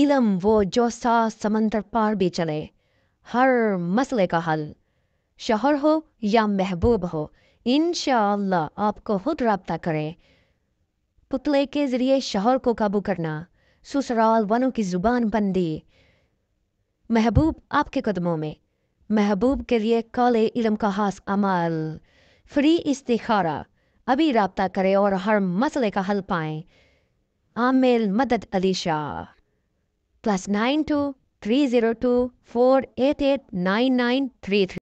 इलम वो जो सा समंदर पार भी चले हर मसले का हल शोहर हो या महबूब हो इन आपको खुद रबता करें पुतले के ज़रिए शहर को काबू करना ससुराल वनों की ज़ुबान बंदी महबूब आपके कदमों में महबूब के लिए काले इलम का हास अमल फ्री इस्तारा अभी रबता करें और हर मसले का हल पाएं आमिल मदद अली शाह plus 92 302 4889933